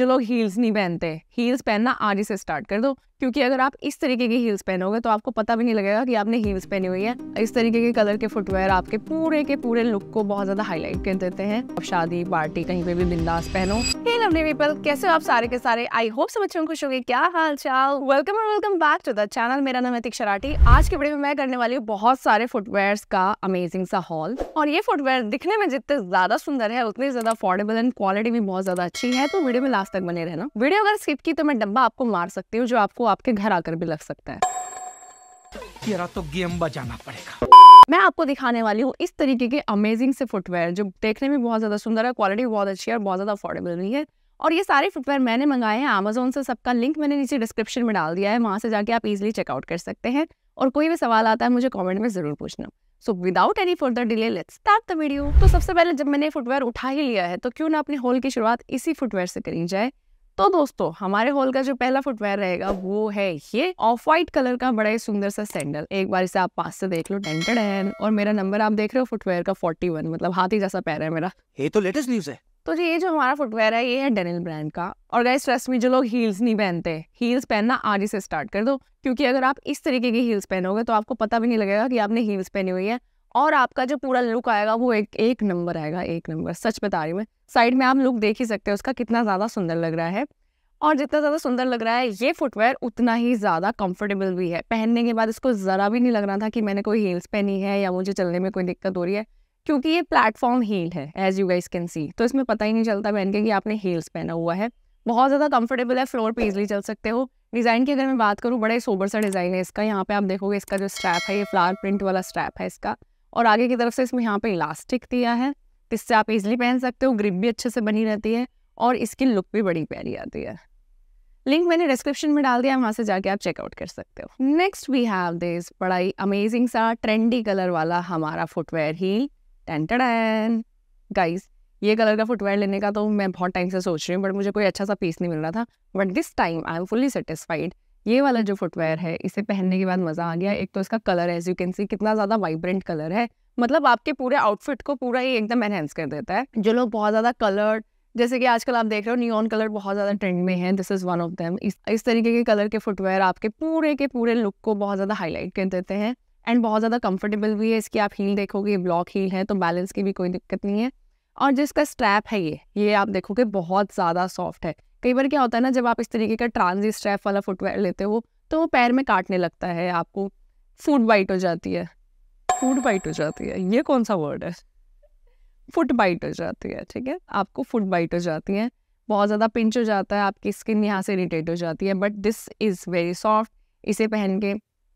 जो लोग हील्स नहीं पहनते हील्स पहनना आज से स्टार्ट कर दो क्योंकि अगर आप इस तरीके की हील्स पहनोगे तो आपको पता भी नहीं लगेगा कि आपने हील्स पहनी हुई है इस तरीके के कलर के फुटवेयर आपके पूरे के पूरे लुक को बहुत ज्यादा हाईलाइट कर देते हैं आप शादी पार्टी कहीं पे भी बिंदास पहनो लवली पीपल कैसे हो आप सारे के सारे आई होप सब बच्चों खुश होंगे क्या हाल चाल वेलकम और welcome back to the channel मेरा नाम है शराठी आज के वीडियो में मैं करने वाली हूँ बहुत सारे फुटवेयर का अमेजिंग सा हॉल और ये फुटवेयर दिखने में जितने ज्यादा सुंदर है उतनी ज्यादा अफोर्डेबल एंड क्वालिटी भी बहुत ज्यादा अच्छी है तो वीडियो में लास्ट तक बने रहना वीडियो अगर स्किप की तो मैं डब्बा आपको मार सकती हूँ जो आपको आपके घर आकर भी लग सकता है तेरा तो गेम बजाना पड़ेगा मैं आपको दिखाने वाली हूँ इस तरीके के अमेजिंग से फुटवेयर जो देखने में बहुत ज़्यादा सुंदर है क्वालिटी बहुत अच्छी है और बहुत ज़्यादा अफोर्डेबल भी है और ये सारे फुटवेयर मैंने मंगाए हैं अमेजोन से सबका लिंक मैंने नीचे डिस्क्रिप्शन में डाल दिया है वहां से जाके आप इजिली चेकआउट कर सकते हैं और कोई भी सवाल आता है मुझे कमेंट में ज़रूर पूछना so without any further delay let's start the video तो सबसे पहले जब मैंने फुटवेयर उठा ही लिया है तो क्यों ना अपने होल की शुरुआत इसी फुटवेयर से करी जाए तो दोस्तों हमारे हॉल का जो पहला फुटवेयर रहेगा वो है ये ऑफ व्हाइट कलर का बड़ा ही सुंदर सा सैंडल एक बार इसे आप पास से देख लो टेंटेड है और मेरा नंबर आप देख रहे हो फुटवेयर का 41 मतलब हाथी जैसा पैर है मेरा ये तो लेटेस्ट न्यूज है तो जी ये जो हमारा फुटवेयर है ये है डेनिल ब्रांड का और गाइस ट्रस्ट में जो लोग हील्स नहीं पहनते हील्स पहनना आज ही से स्टार्ट कर दो क्योंकि अगर आप इस तरीके की हील्स पहनोगे तो आपको पता भी नहीं लगेगा कि आपने हील्स पहनी हुई है और आपका जो पूरा लुक आएगा वो एक एक नंबर आएगा एक नंबर सच बता रही हूँ मैं साइड में आप लुक देख ही सकते हैं उसका कितना ज़्यादा सुंदर लग रहा है और जितना ज़्यादा सुंदर लग रहा है ये फुटवेयर उतना ही ज़्यादा कंफर्टेबल भी है पहनने के बाद इसको ज़रा भी नहीं लग रहा था कि मैंने कोई हील्स पहनी है या मुझे चलने में कोई दिक्कत हो रही है क्योंकि ये प्लेटफॉर्म हील है as you guys can see तो इसमें पता ही नहीं चलता पहन के कि आपने हील्स पहना हुआ है बहुत ज़्यादा कंफर्टेबल है फ्लोर पे इजिली चल सकते हो डिज़ाइन की अगर मैं बात करूँ बड़ा सोबर सा डिज़ाइन है इसका यहाँ पे आप देखोगे इसका जो स्ट्रैप है ये फ्लावर प्रिंट वाला स्ट्रैप है इसका और आगे की तरफ से इसमें यहाँ पे इलास्टिक दिया है इससे आप इजिली पहन सकते हो ग्रिप भी अच्छे से बनी रहती है और इसकी लुक भी बड़ी प्यारी आती है लिंक मैंने डिस्क्रिप्शन में डाल दिया वहाँ से जाके आप चेकआउट कर सकते हो नेक्स्ट वी हैव दिस बड़ा ही अमेजिंग सा ट्रेंडी कलर वाला हमारा फुटवेयर ही टेंटन गाइस ये कलर का फुटवेयर लेने का तो मैं बहुत टाइम से सोच रही हूँ बट मुझे कोई अच्छा सा पीस नहीं मिल रहा था but this time I am fully satisfied ये वाला जो फुटवेयर है इसे पहनने के बाद मज़ा आ गया एक तो इसका colour as you can see कितना ज़्यादा वाइब्रेंट कलर है मतलब आपके पूरे आउटफिट को पूरा ही एकदम एनहेंस कर देता है जो लोग बहुत ज़्यादा कलर जैसे कि आजकल आप देख रहे हो न्यून कलर बहुत ज़्यादा ट्रेंड में है this is one of them इस इस तरीके के कलर के फुटवेयर आपके पूरे के पूरे लुक को बहुत ज़्यादा हाईलाइट कर देते हैं एंड बहुत ज़्यादा कंफर्टेबल भी है इसकी आप हील देखोगे ब्लॉक हील है तो बैलेंस की भी कोई दिक्कत नहीं है और जिसका स्ट्रैप है ये ये आप देखोगे बहुत ज़्यादा सॉफ्ट है कई बार क्या होता है ना जब आप इस तरीके का ट्रांजी स्ट्रैप वाला फुटवेयर लेते हो तो वो पैर में काटने लगता है आपको फूड बाइट हो जाती है फूड बाइट हो जाती है ये कौन सा वर्ड है फुट बाइट हो जाती है ठीक है आपको फुट बाइट हो जाती है बहुत ज़्यादा पिंच हो जाता है आपकी स्किन यहाँ से इरीटेट हो जाती है but this is very soft इसे पहन के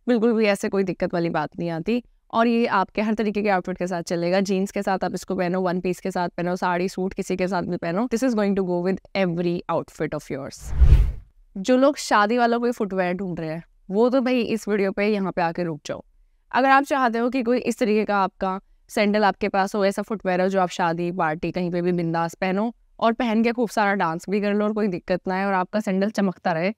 बिल्कुल भी ऐसे कोई दिक्कत वाली बात नहीं आती और ये आपके हर तरीके के आउटफिट के साथ चलेगा जीन्स के साथ आप इसको पहनो वन पीस के साथ पहनो साड़ी सूट किसी के साथ भी पहनो this is going to go with every outfit of yours जो लोग शादी वालों को फुटवेयर ढूंढ रहे हैं वो तो भाई इस वीडियो पे यहाँ पे आके रुक जाओ अगर आप चाहते हो कि कोई इस तरीके का आपका सैंडल आपके पास हो ऐसा फुटवेयर हो जो आप शादी पार्टी कहीं पे भी बिंदास पहनो और पहन के खूब सारा डांस भी कर लो और कोई दिक्कत ना है और आपका सैंडल चमकता रहे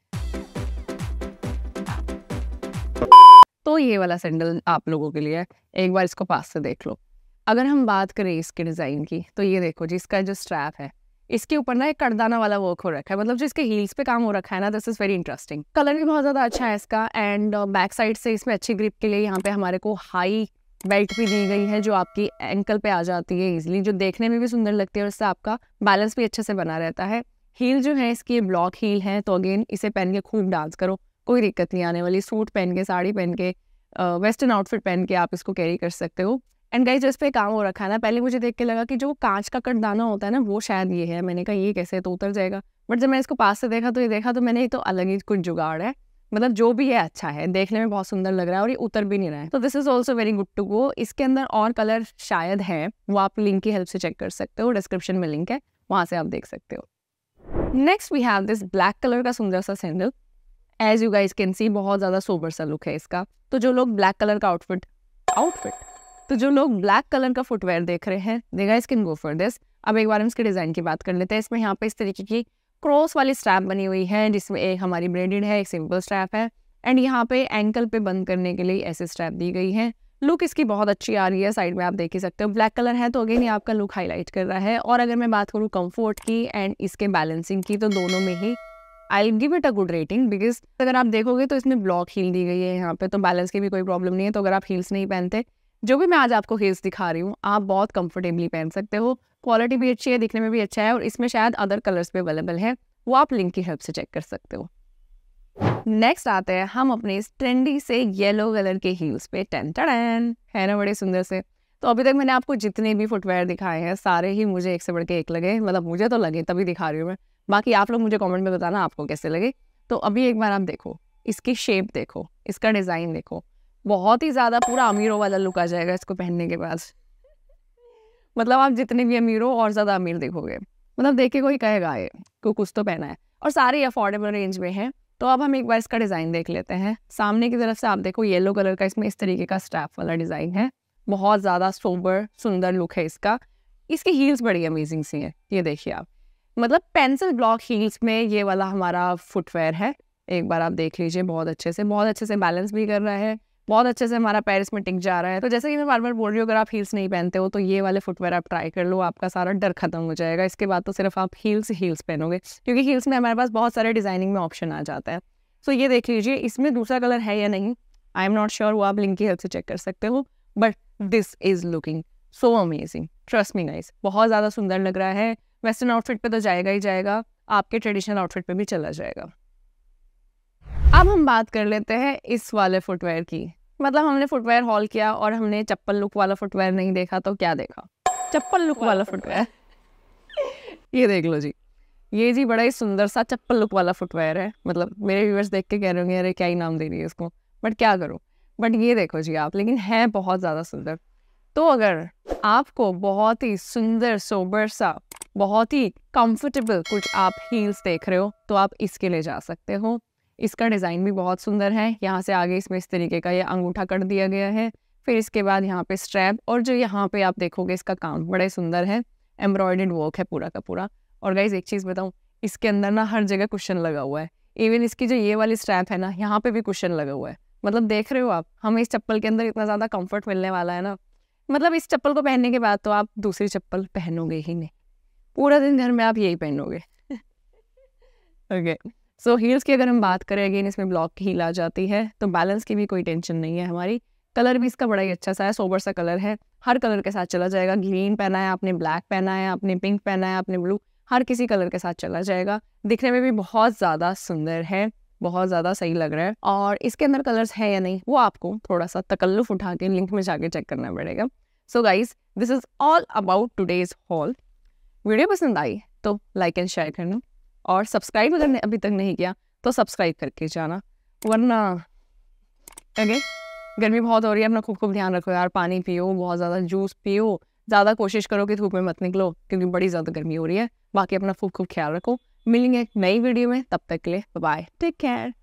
तो ये वाला सैंडल आप लोगों के लिए एक बार इसको पास से देख लो अगर हम बात करें इसके डिज़ाइन की तो ये देखो जी इसका जो स्ट्रैप है इसके ऊपर ना एक कड़दाना वाला वर्क हो रखा है मतलब जो इसके हील्स पे काम हो रखा है ना this is very interesting colour भी बहुत ज़्यादा अच्छा है इसका एंड बैक साइड से इसमें अच्छी ग्रिप के लिए यहाँ पे हमारे को हाई बेल्ट भी दी गई है जो आपकी एंकल पे आ जाती है इजिली जो देखने में भी सुंदर लगती है और इससे आपका बैलेंस भी अच्छे से बना रहता है हील जो है इसकी ब्लॉक हील है तो अगेन इसे पहन के खूब डांस करो कोई दिक्कत नहीं आने वाली सूट पहन के साड़ी पहन के वेस्टर्न आउटफिट पहन के आप इसको कैरी कर सकते हो एंड गाइज इस पर काम हो रखा है ना पहले मुझे देख के लगा कि जो कांच का कटदाना होता है ना वो शायद ये है मैंने कहा ये कैसे तो उतर जाएगा बट जब मैंने इसको पास से देखा तो ये देखा तो मैंने ये तो अलग ही कुछ जुगाड़ है मतलब जो भी है अच्छा है देखने में बहुत सुंदर लग रहा है और ये उतर भी नहीं रहा है तो this is also very good to go इसके अंदर और कलर शायद है वो आप लिंक की हेल्प से चेक कर सकते हो डिस्क्रिप्शन में लिंक है वहाँ से आप देख सकते हो next we have this black colour का सुंदर सा sandal as you guys can see बहुत ज़्यादा सोबर सा लुक है इसका तो जो लोग ब्लैक कलर का आउटफिट आउटफिट तो जो लोग ब्लैक कलर का फुटवेयर देख रहे हैं they guys can go for this अब एक बार हम इसके डिज़ाइन की बात कर लेते हैं इसमें यहाँ पे इस तरीके की क्रॉस वाली स्ट्रैप बनी हुई है जिसमें एक हमारी ब्रेडेड है एक सिंपल स्ट्रैप है एंड यहाँ पे एंकल पे बंद करने के लिए ऐसे स्ट्रैप दी गई है लुक इसकी बहुत अच्छी आ रही है साइड में आप देख ही सकते हो ब्लैक कलर है तो अगेन ये आपका लुक हाईलाइट कर रहा है और अगर मैं बात करूँ कंफर्ट की एंड इसके बैलेंसिंग की तो दोनों में ही I give it a good rating because अगर आप देखोगे तो इसमें ब्लॉक हील दी गई है यहाँ पे तो बैलेंस की भी कोई प्रॉब्लम नहीं है तो अगर आप हील्स नहीं पहनते जो भी मैं आज आपको हील्स दिखा रही हूँ आप बहुत कंफर्टेबली पहन सकते हो क्वालिटी भी अच्छी है दिखने में भी अच्छा है और इसमें शायद अदर कलर्स भी अवेलेबल है वो आप लिंक की हेल्प से चेक कर सकते हो नेक्स्ट आते हैं हम अपने इस ट्रेंडी से येलो कलर के हील्स पे टन टन है ना बड़े सुंदर से तो अभी तक मैंने आपको जितने भी फुटवेयर दिखाए हैं सारे ही मुझे एक से बढ़ के एक लगे मतलब मुझे तो लगे तभी दिखा रही हूँ मैं बाकी आप लोग मुझे कमेंट में बताना आपको कैसे लगे तो अभी एक बार आप देखो इसकी शेप देखो इसका डिज़ाइन देखो बहुत ही ज़्यादा पूरा अमीरों वाला लुक आ जाएगा इसको पहनने के बाद मतलब आप जितने भी अमीर हो और ज़्यादा अमीर देखोगे मतलब देखे कोई कहेगा ये को कुछ तो पहना है और सारे अफोर्डेबल रेंज में हैं तो अब हम एक बार इसका डिज़ाइन देख लेते हैं सामने की तरफ से आप देखो येलो कलर का इसमें इस तरीके का स्ट्रैप वाला डिज़ाइन है बहुत ज़्यादा सोबर सुंदर लुक है इसका इसकी हील्स बड़ी अमेजिंग सी हैं ये देखिए आप मतलब पेंसिल ब्लॉक हील्स में ये वाला हमारा फुटवेयर है एक बार आप देख लीजिए बहुत अच्छे से बहुत अच्छे से बैलेंस भी कर रहा है बहुत अच्छे से हमारा पैरिस में टिक जा रहा है तो जैसे कि मैं बार बार बोल रही हूँ अगर आप हील्स नहीं पहनते हो तो ये वाले फुटवेयर आप ट्राई कर लो आपका सारा डर खत्म हो जाएगा इसके बाद तो सिर्फ आप हील्स हील्स पहनोगे क्योंकि हील्स में हमारे पास बहुत सारे डिजाइनिंग में ऑप्शन आ जाता है सो ये देख लीजिए इसमें दूसरा कलर है या नहीं आई एम नॉट श्योर वो आप लिंक की हेल्प से चेक कर सकते हो but this is looking so amazing trust me guys बहुत ज़्यादा सुंदर लग रहा है वेस्टर्न आउटफिट पे तो जाएगा ही जाएगा आपके ट्रेडिशनल आउटफिट पे भी चला जाएगा अब हम बात कर लेते हैं इस वाले फुटवेयर की मतलब हमने फुटवेयर हॉल किया और हमने चप्पल लुक वाला फुटवेयर नहीं देखा तो क्या देखा चप्पल लुक वाला फुटवेयर ये देख लो जी ये जी बड़ा ही सुंदर सा चप्पल लुक वाला फुटवेयर है मतलब मेरे व्यूअर्स देख के कह रहे होंगे अरे क्या ही नाम दे रही है इसको बट क्या करूँ बट ये देखो जी आप लेकिन है बहुत ज़्यादा सुंदर तो अगर आपको बहुत ही सुंदर सोबर सा बहुत ही कंफर्टेबल कुछ आप हील्स देख रहे हो तो आप इसके लिए जा सकते हो इसका डिज़ाइन भी बहुत सुंदर है यहाँ से आगे इसमें इस तरीके का ये अंगूठा कर दिया गया है फिर इसके बाद यहाँ पे स्ट्रैप और जो यहाँ पे आप देखोगे इसका काम बड़े सुंदर है एम्ब्रॉयडेड वर्क है पूरा का पूरा और गाइज एक चीज़ बताऊँ इसके अंदर ना हर जगह कुशन लगा हुआ है इवन इसकी जो ये वाली स्ट्रैप है ना यहाँ पे भी कुशन लगा हुआ है मतलब देख रहे हो आप हमें इस चप्पल के अंदर इतना ज़्यादा कंफर्ट मिलने वाला है ना मतलब इस चप्पल को पहनने के बाद तो आप दूसरी चप्पल पहनोगे ही नहीं पूरा दिन घर में आप यही पहनोगे ओके सो हील्स की अगर हम बात करें अगेन इसमें ब्लॉक की हील आ जाती है तो बैलेंस की भी कोई टेंशन नहीं है हमारी कलर भी इसका बड़ा ही अच्छा सा है सोबर सा कलर है हर कलर के साथ चला जाएगा ग्रीन पहना है आपने ब्लैक पहना है आपने पिंक पहना है आपने ब्लू हर किसी कलर के साथ चला जाएगा दिखने में भी बहुत ज़्यादा सुंदर है बहुत ज़्यादा सही लग रहा है और इसके अंदर कलर्स है या नहीं वो आपको थोड़ा सा तकल्लुफ उठा के लिंक में जाके चेक करना पड़ेगा so guys this is all about today's haul video पसंद आई तो लाइक एंड शेयर करना और सब्सक्राइब अगर अभी तक नहीं किया तो सब्सक्राइब करके जाना वरना अगे गर्मी बहुत हो रही है अपना खूब खूब ध्यान रखो यार पानी पियो बहुत ज़्यादा जूस पियो ज़्यादा कोशिश करो कि धूप में मत निकलो क्योंकि बड़ी ज़्यादा गर्मी हो रही है बाकी अपना खूब खूब ख्याल रखो मिलेंगे एक नई वीडियो में तब तक के लिए बाय टेक केयर